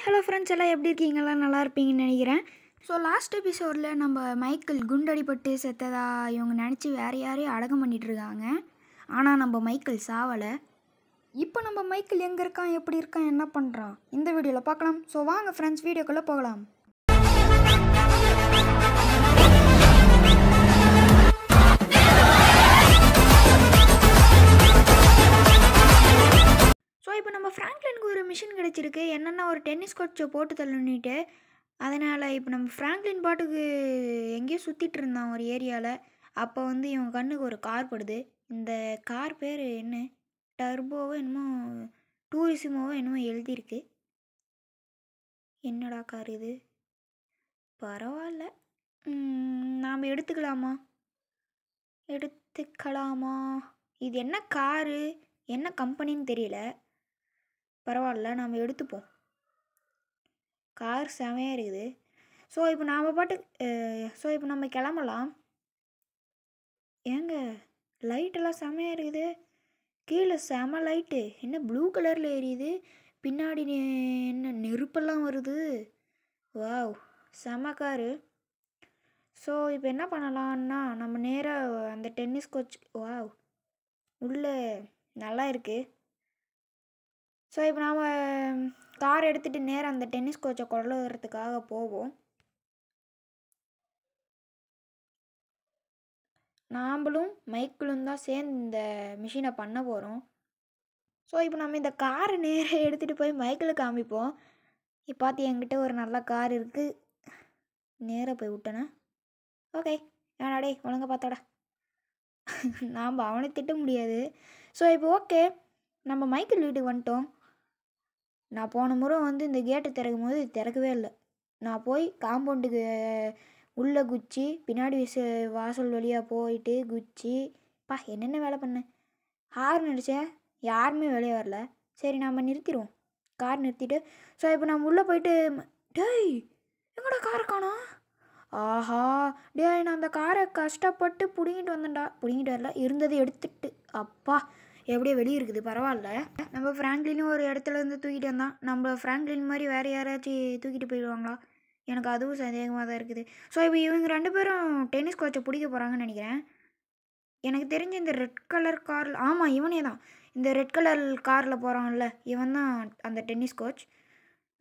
hi hello friends எல்லாம் எப்படி இருக்கீங்களா நல்லா இருப்பீங்கன்னு நினைக்கிறேன் ஸோ லாஸ்ட் எபிசோடில் நம்ம மைக்கிள் குண்டடிப்பட்டு செத்ததா இவங்க நினச்சி வேறு யாரையும் பண்ணிகிட்டு இருக்காங்க ஆனால் நம்ம மைக்கிள் சாவலை இப்போ நம்ம மைக்கிள் எங்கே இருக்கான் எப்படி இருக்கான் என்ன பண்ணுறான் இந்த வீடியோவில் பார்க்கலாம் ஸோ வாங்க ஃப்ரெண்ட்ஸ் வீடியோக்குள்ளே போகலாம் என்னென்னா ஒரு டென்னிஸ் கோச்சை போட்டு தள்ளுனிட்டு அதனால் இப்போ நம்ம ஃப்ராங்க்லின் பாட்டுக்கு எங்கேயோ சுற்றிட்டு இருந்தான் ஒரு ஏரியாவில் அப்போ வந்து இவன் கண்ணுக்கு ஒரு கார் படுது இந்த கார் பேர் என்ன டர்போவோ என்னமோ டூரிசமோவோ என்னமோ எழுதியிருக்கு என்னடா கார் இது பரவாயில்ல நாம் எடுத்துக்கலாமா எடுத்துக்கலாமா இது என்ன காரு என்ன கம்பெனின்னு தெரியல பரவாயில்ல நாம் எடுத்துப்போம் கார் செமையாக இருக்குது ஸோ இப்போ நாம் பாட்டு ஸோ இப்போ நம்ம கிளம்பலாம் ஏங்க லைட்டெல்லாம் செமையாக இருக்குது கீழே செம லைட்டு என்ன ப்ளூ கலரில் எரியுது பின்னாடி என்ன நெருப்பெல்லாம் வருது வாவ் செம காரு ஸோ இப்போ என்ன பண்ணலான்னா நம்ம நேராக அந்த டென்னிஸ் கோச் வாவ் உள்ளே நல்லா இருக்குது ஸோ இப்போ நாம் தார் எடுத்துகிட்டு நேராக அந்த டென்னிஸ் கோச்சை கொள்ளுறதுக்காக போவோம் நாம்ளும் மைக்கிளும் தான் சேர்ந்து இந்த மிஷினை பண்ண போகிறோம் ஸோ இப்போ நம்ம இந்த காரை நேராக எடுத்துகிட்டு போய் மைக்கிளு காமிப்போம் இப்போ பார்த்து என்கிட்ட ஒரு நல்ல கார் இருக்குது நேராக போய் விட்டேனா ஓகே ஏனாடே ஒழுங்க பார்த்தாடா நாம் அவனை திட்ட முடியாது ஸோ இப்போ ஓகே நம்ம மைக்கிள் வீட்டுக்கு வந்துட்டோம் நான் போன முறை வந்து இந்த கேட்டை திறக்கும் போது திறக்கவே இல்லை நான் போய் காம்பவுண்டுக்கு உள்ளே குச்சி பின்னாடி விச வாசல் வழியாக போயிட்டு குச்சி பா என்னென்ன வேலை பண்ணேன் ஹார்ன் அடித்தேன் யாருமே வெளியே வரல சரி நாம் நிறுத்திடுவோம் கார் நிறுத்திட்டு ஸோ இப்போ நம்ம உள்ளே போயிட்டு டேய் எங்கடா காரை காணா ஆஹா டேய் நான் அந்த காரை கஷ்டப்பட்டு பிடுங்கிட்டு வந்தேன்டா பிடுங்கிட்டு வரல இருந்ததை எடுத்துட்டு அப்பா எப்படியோ வெளியே இருக்குது பரவாயில்ல நம்ம ஃப்ராங்க்லினும் ஒரு இடத்துல இருந்து தூக்கிட்டு வந்தான் நம்ம ஃப்ராங்க்லின் மாதிரி வேறு யாராச்சும் தூக்கிட்டு போயிடுவாங்களா எனக்கு அதுவும் சந்தேகமாக தான் இருக்குது ஸோ இப்போ இவங்க ரெண்டு பேரும் டென்னிஸ் கோச்சை பிடிக்க போகிறாங்கன்னு நினைக்கிறேன் எனக்கு தெரிஞ்ச இந்த ரெட் கலர் காரில் ஆமாம் இவனே தான் இந்த ரெட் கலர் காரில் போகிறான்ல இவன் தான் அந்த டென்னிஸ் கோச்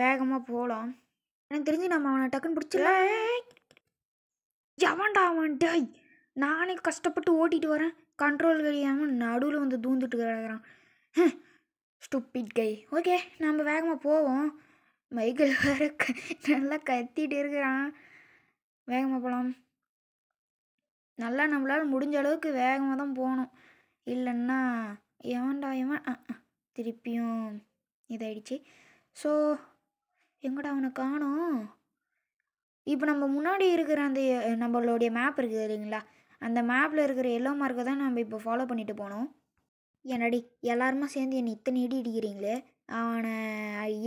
வேகமாக போகலாம் எனக்கு தெரிஞ்சு நம்ம அவனை டக்குன்னு பிடிச்சல எவன்டா அவன் டேய் நானே கஷ்டப்பட்டு ஓட்டிகிட்டு வரேன் கண்ட்ரோல் கிடையாமல் நடுவில் வந்து தூந்துட்டு கிடக்கிறான் ஸ்டூப்பிட் கை ஓகே நம்ம வேகமாக போவோம் மைக்கேல் வேறு க நல்லா கத்திட்டு இருக்கிறான் வேகமாக போகலாம் நல்லா நம்மளால் முடிஞ்ச அளவுக்கு வேகமாக தான் போகணும் இல்லைன்னா ஏவன்டா எவன் திருப்பியும் இதாயிடுச்சு ஸோ எங்கடா அவனை காணும் இப்போ நம்ம முன்னாடி இருக்கிற அந்த நம்மளுடைய மேப் இருக்குது இல்லைங்களா அந்த மேப்பில் இருக்கிற எல்லோ மார்க்கை தான் நம்ம இப்போ ஃபாலோ பண்ணிட்டு போனோம் என்னடி எல்லாருமா சேர்ந்து என்னை இத்தனை இடி இடிக்கிறீங்களே அவனை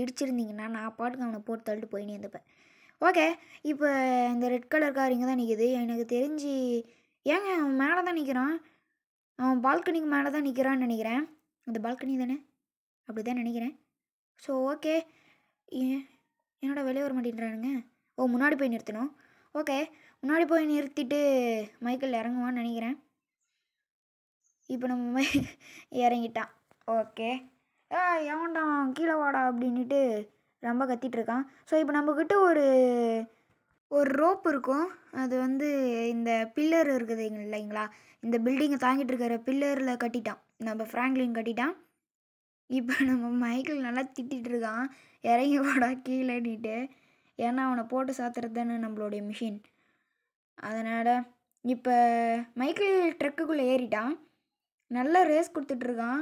இடிச்சிருந்தீங்கன்னா நான் பாட்டுக்கு அவனை போட்டு தள்ளிட்டு போயின்னு இருந்தப்பேன் ஓகே இப்போ இந்த ரெட் கலர் கார் இங்கே தான் நிற்கிது எனக்கு தெரிஞ்சு ஏங்க அவன் மேலே தான் நிற்கிறான் அவன் பால்கனிக்கு மேலே தான் நிற்கிறான்னு நினைக்கிறேன் அந்த பால்கனி தானே அப்படி தான் நினைக்கிறேன் ஸோ ஓகே என்னோட வெளியே வர மாட்டேன்றானுங்க ஓ முன்னாடி போய் நிறுத்தணும் ஓகே முன்னாடி போய் நிறுத்திட்டு மைக்கிள் இறங்குவான்னு நினைக்கிறேன் இப்போ நம்ம மை இறங்கிட்டான் ஓகே ஆ எவன்டான் கீழே வாடா அப்படின்ட்டு ரொம்ப கத்திகிட்ருக்கான் ஸோ இப்போ நம்மக்கிட்ட ஒரு ஒரு ரோப் இருக்கும் அது வந்து இந்த பில்லர் இருக்குது இல்லைங்களா இந்த பில்டிங்கை தாங்கிட்டு இருக்கிற பில்லரில் கட்டிட்டான் நம்ம ஃப்ராங்க்லின் கட்டிட்டான் இப்போ நம்ம மைக்கிள் நல்லா திட்டிகிட்டு இருக்கான் இறங்கி போடா கீழே நீட்டு ஏன்னா அவனை போட்டு சாத்துறது தானே நம்மளுடைய மிஷின் அதனால் இப்போ மைக்கேல் ட்ரக்குக்குள்ளே ஏறிட்டான் நல்லா ரேஸ் கொடுத்துட்ருக்கான்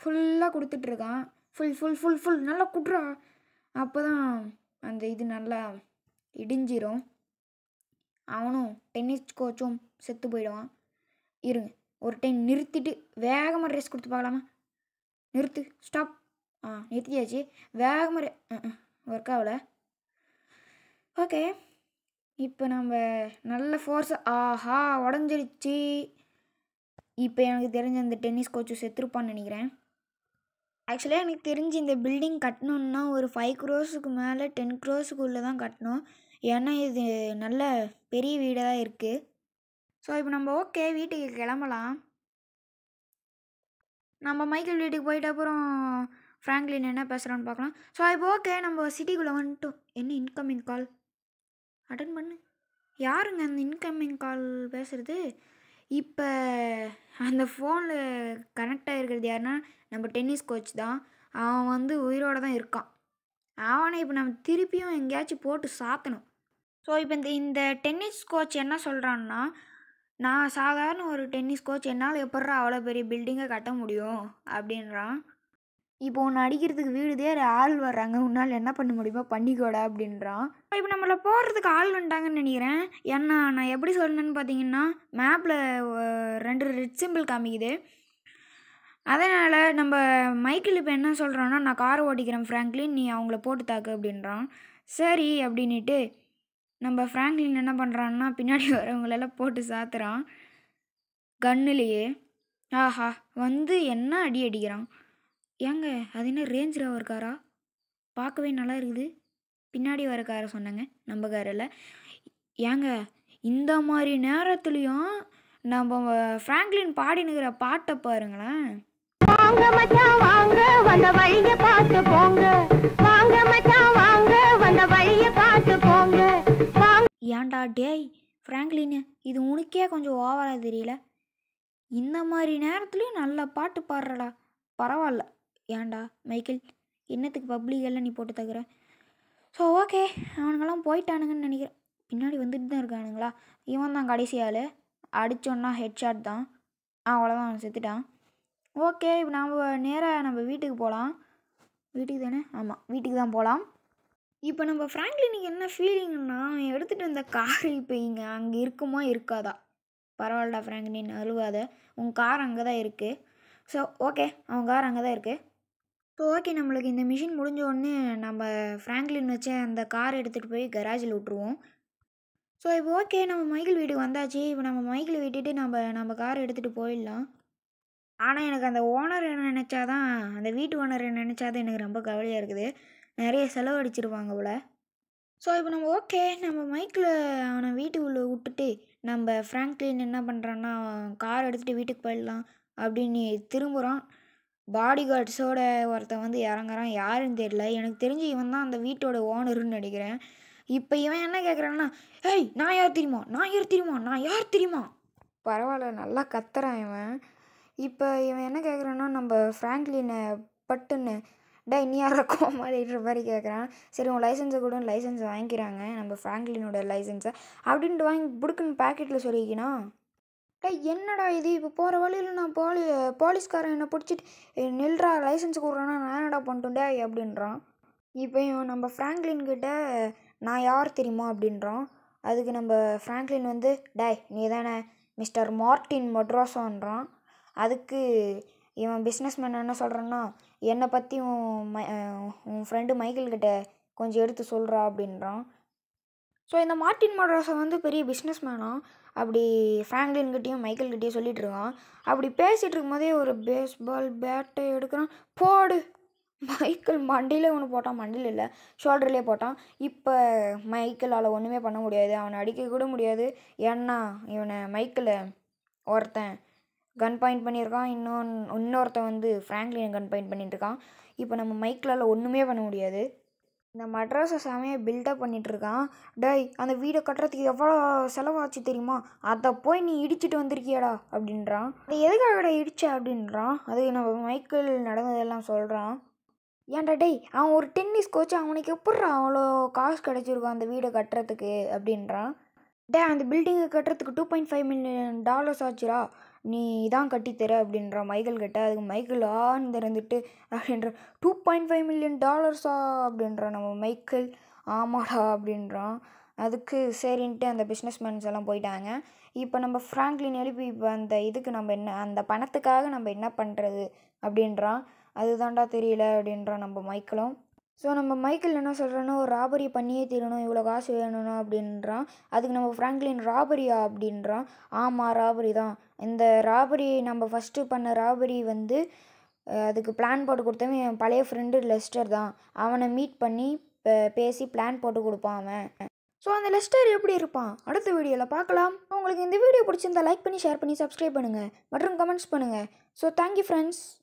ஃபுல்லாக கொடுத்துட்ருக்கான் ஃபுல் ஃபுல் ஃபுல் ஃபுல் நல்லா குட்றா அப்போ தான் அந்த இது நல்லா இடிஞ்சிரும் அவனும் டென்னிஸ் கோச்சும் செத்து போயிடுவான் இருங்க ஒரு டைம் நிறுத்திட்டு வேகமாக ரேஸ் கொடுத்து பார்க்கலாமா நிறுத்து ஸ்டாப் ஆ நிறுத்தியாச்சு வேகமாக ஒர்க் ஆகலை ஓகே இப்போ நம்ம நல்ல ஃபோர்ஸை ஆஹா உடஞ்சிருச்சு இப்போ எனக்கு தெரிஞ்ச அந்த டென்னிஸ் கோச்சு செத்துருப்பான்னு நினைக்கிறேன் ஆக்சுவலாக எனக்கு தெரிஞ்சு இந்த பில்டிங் கட்டணுன்னா ஒரு ஃபைவ் க்ரோஸுக்கு மேலே டென் க்ரோஸுக்குள்ளே தான் கட்டணும் ஏன்னா இது நல்ல பெரிய வீடாக தான் இருக்குது ஸோ இப்போ நம்ம ஓகே வீட்டுக்கு கிளம்பலாம் நம்ம மைக்கேல் வீட்டுக்கு போயிட்ட அப்புறம் ஃப்ராங்க்லின் என்ன பேசுகிறான்னு பார்க்கலாம் ஸோ இப்போ ஓகே நம்ம சிட்டிக்குள்ளே வந்துட்டோம் என்ன இன்கமிங் கால் அட்டன் பண்ணு யாருங்க அந்த இன்கமிங் கால் பேசுகிறது இப்போ அந்த ஃபோனில் கனெக்ட் ஆகிருக்கிறது யாருன்னா நம்ம டென்னிஸ் கோச் தான் அவன் வந்து உயிரோடு தான் இருக்கான் அவனை இப்போ நம்ம திருப்பியும் எங்கேயாச்சும் போட்டு சாத்தணும் ஸோ இப்போ இந்த இந்த டென்னிஸ் கோச் என்ன சொல்கிறான்னா நான் சாதாரண ஒரு டென்னிஸ் கோச் என்னால் எப்பட்றா அவ்வளோ பெரிய பில்டிங்கை கட்ட முடியும் அப்படின்றான் இப்போ ஒன்று அடிக்கிறதுக்கு வீடு ஆள் வர்றாங்க உன்னால் என்ன பண்ண முடியுமோ பண்ணிக்கோடா அப்படின்றான் இப்போ நம்மளை போடுறதுக்கு ஆள் வந்துட்டாங்கன்னு நினைக்கிறேன் ஏன்னா நான் எப்படி சொல்லணும்னு பார்த்தீங்கன்னா மேப்பில் ரெண்டு ரெட் சிம்பிள் காமிக்குது அதனால் நம்ம மைக்கிள் இப்போ என்ன சொல்கிறோன்னா நான் கார் ஓட்டிக்கிறேன் ஃப்ராங்க்லின் நீ அவங்கள போட்டு தாக்கு அப்படின்றான் சரி அப்படின்ட்டு நம்ம ஃப்ராங்க்லின் என்ன பண்ணுறான்னா பின்னாடி வரவங்களெல்லாம் போட்டு சாத்துறான் கன்னுலேயே ஆஹா வந்து என்ன அடி அடிக்கிறான் ஏங்க அது என்ன ரேஞ்ச் ரவர் காரா பார்க்கவே நல்லா இருக்குது பின்னாடி வர காரை சொன்னாங்க நம்ம காரில் ஏங்க இந்த மாதிரி நேரத்துலையும் நம்ம ஃப்ராங்க்லின் பாடினுக்கிற பாட்டை பாருங்களேன் வாங்க மச்சான் வாங்க வந்த வழியை பார்த்து போங்க வாங்க மச்சான் வாங்க வந்த வழியை பார்த்து போங்க ஏன்டா டேய் ஃப்ராங்க்லின் இது உனக்கே கொஞ்சம் ஓவராக தெரியல இந்த மாதிரி நேரத்துலையும் நல்ல பாட்டு பாடுறடா பரவாயில்ல ஏன்டா மைக்கேல் என்னத்துக்கு பப்ளிக் எல்லாம் நீ போட்டு தகுற ஸோ ஓகே அவனுங்கெல்லாம் போயிட்டானுங்கன்னு நினைக்கிறேன் பின்னாடி வந்துட்டு தான் இருக்கானுங்களா இவன் தான் கடைசி ஆள் அடித்தோன்னா ஹெட்ஷாட் தான் அவ்வளோதான் அவன் செத்துட்டான் ஓகே இப்போ நம்ம நேராக நம்ம வீட்டுக்கு போகலாம் வீட்டுக்கு தானே ஆமாம் வீட்டுக்கு தான் போகலாம் இப்போ நம்ம ஃப்ராங்க்லினுக்கு என்ன ஃபீலிங்னா எடுத்துகிட்டு வந்த கார் இப்போ இங்கே அங்கே இருக்குமா இருக்காதா பரவாயில்லடா ஃப்ராங்க்லின் அழுவாத உன் கார் அங்கே தான் இருக்குது ஸோ ஓகே அவன் கார் அங்கே தான் இருக்குது ஸோ ஓகே நம்மளுக்கு இந்த மிஷின் முடிஞ்ச உடனே நம்ம ஃப்ராங்க்லின் வச்சு அந்த கார் எடுத்துகிட்டு போய் கராஜில் விட்ருவோம் ஸோ இப்போ ஓகே நம்ம மைக்கிள் வீட்டுக்கு வந்தாச்சு இப்போ நம்ம மைக்கிள் விட்டுட்டு நம்ம நம்ம கார் எடுத்துகிட்டு போயிடலாம் ஆனால் எனக்கு அந்த ஓனர் என்ன நினச்சாதான் அந்த வீட்டு ஓனர் என்ன நினச்சாதான் எனக்கு ரொம்ப கவலையாக இருக்குது நிறைய செலவழிச்சிருவாங்க போல் ஸோ இப்போ நம்ம ஓகே நம்ம மைக்கில் அவனை வீட்டு உள்ள விட்டுட்டு நம்ம ஃப்ராங்க்லின் என்ன பண்ணுறான்னா கார் எடுத்துகிட்டு வீட்டுக்கு போயிடலாம் அப்படின்னு திரும்புகிறோம் பாடி கார்ட்ஸோட ஒருத்தன் வந்து இறங்குறான் யாருன்னு தெரியல எனக்கு தெரிஞ்சு இவன் தான் அந்த வீட்டோட ஓனருன்னு நினைக்கிறேன் இப்போ இவன் என்ன கேட்குறான்னா ஏய் நான் யார் தெரியுமா நான் யார் தெரியுமா நான் யார் தெரியுமா பரவாயில்ல நல்லா கத்துறான் இவன் இப்போ இவன் என்ன கேட்குறான்னா நம்ம ஃப்ராங்க்லினை பட்டுன்னு டே நீ யாரக்கும் மாதிரி மாதிரி கேட்குறான் சரி உன் லைசன்ஸை கூட லைசன்ஸ் வாங்கிக்கிறாங்க நம்ம ஃப்ராங்க்லினோட லைசன்ஸை அப்படின்ட்டு வாங்கி பிடுக்குன்னு பேக்கெட்டில் சொல்லிக்கினா டேய் என்னடா இது இப்போ போகிற வழியில் நான் போலி போலீஸ்காரன் என்னை பிடிச்சிட்டு நில்றா லைசன்ஸ் கொடுறேன்னா நான் என்னடா பண்ணிட்டே அப்படின்றான் இப்போ நம்ம ஃப்ராங்க்லின் கிட்ட நான் யார் தெரியுமா அப்படின்றான் அதுக்கு நம்ம ஃப்ராங்க்லின் வந்து டேய் நீ தானே மிஸ்டர் மார்டின் மொட்ராசோன்றான் அதுக்கு இவன் பிஸ்னஸ் மேன் என்ன சொல்கிறேன்னா என்னை பற்றி உன் உன் ஃப்ரெண்டு மைக்கேல் கிட்ட கொஞ்சம் எடுத்து சொல்கிறா அப்படின்றான் ஸோ இந்த மார்ட்டின் மட்ராஸை வந்து பெரிய பிஸ்னஸ் மேனாக அப்படி ஃப்ராங்க்லின்கிட்டையும் மைக்கேல்கிட்டையும் சொல்லிகிட்டு இருக்கான் அப்படி பேசிகிட்டு இருக்கும்போதே ஒரு பேஸ்பால் பேட்டை எடுக்கிறான் போடு மைக்கேல் மண்டியில் ஒன்று போட்டான் மண்டியில் இல்லை ஷோல்டர்லேயே போட்டான் இப்போ மைக்கேலால் ஒன்றுமே பண்ண முடியாது அவனை அடிக்க கூட முடியாது ஏன்னா இவனை மைக்கில் ஒருத்தன் கன் பாயிண்ட் பண்ணியிருக்கான் இன்னொன்று இன்னொருத்தன் வந்து ஃப்ராங்க்லின் கன் பாயிண்ட் பண்ணிட்டுருக்கான் இருக்கான் இப்போ நம்ம மைக்கிலால் ஒன்றுமே பண்ண முடியாது இந்த மட்ராஸை செமையாக பில்டப் பண்ணிகிட்ருக்கான் டேய் அந்த வீடை கட்டுறதுக்கு எவ்வளோ செலவாச்சு தெரியுமா அதை போய் நீ இடிச்சிட்டு வந்திருக்கியாடா அப்படின்றான் அதை எதுக்காகடா இடிச்ச அப்படின்றான் அது நம்ம மைக்கிள் நடந்ததெல்லாம் சொல்கிறான் ஏன்டா டேய் அவன் ஒரு டென்னிஸ் கோச்சு அவனுக்கு எப்பட்றா அவ்வளோ காசு கிடச்சிருக்கான் அந்த வீடை கட்டுறதுக்கு அப்படின்றான் டே அந்த பில்டிங்கை கட்டுறதுக்கு two point five million dollars ஆச்சுடா நீ இதான் கட்டித்தர அப்படின்ற மைக்கேல் கேட்டால் அதுக்கு மைக்கேல் ஆன் திறந்துட்டு அப்படின்ற டூ பாயிண்ட் ஃபைவ் மில்லியன் டாலர்ஸா அப்படின்றான் நம்ம மைக்கேல் ஆமாடா அப்படின்றான் அதுக்கு சரின்ட்டு அந்த பிஸ்னஸ்மேன்ஸ் எல்லாம் போயிட்டாங்க இப்போ நம்ம ஃப்ராங்க்லின் எழுப்பி இப்போ அந்த இதுக்கு நம்ம என்ன அந்த பணத்துக்காக நம்ம என்ன பண்ணுறது அப்படின்றான் அதுதான்டா தெரியல அப்படின்றான் நம்ம மைக்கிளும் ஸோ நம்ம மைக்கிள் என்ன சொல்கிறோன்னா ஒரு ராபரி பண்ணியே தீரணும் இவ்வளோ காசு வேணும்னா அப்படின்றான் அதுக்கு நம்ம ஃப்ராங்க்லின் ராபரியா அப்படின்றான் ஆமாம் ராபரி தான் இந்த ராபரி நம்ம ஃபஸ்ட்டு பண்ண ராபரி வந்து அதுக்கு பிளான் போட்டு கொடுத்தவன் என் பழைய ஃப்ரெண்டு லெஸ்டர் தான் அவனை மீட் பண்ணி பேசி பிளான் போட்டு கொடுப்பான் அவன் ஸோ அந்த லெஸ்டர் எப்படி இருப்பான் அடுத்த வீடியோவில் பார்க்கலாம் உங்களுக்கு இந்த வீடியோ பிடிச்சிருந்தா லைக் பண்ணி ஷேர் பண்ணி சப்ஸ்கிரைப் பண்ணுங்கள் மற்றும் கமெண்ட்ஸ் பண்ணுங்கள் ஸோ தேங்க்யூ ஃப்ரெண்ட்ஸ்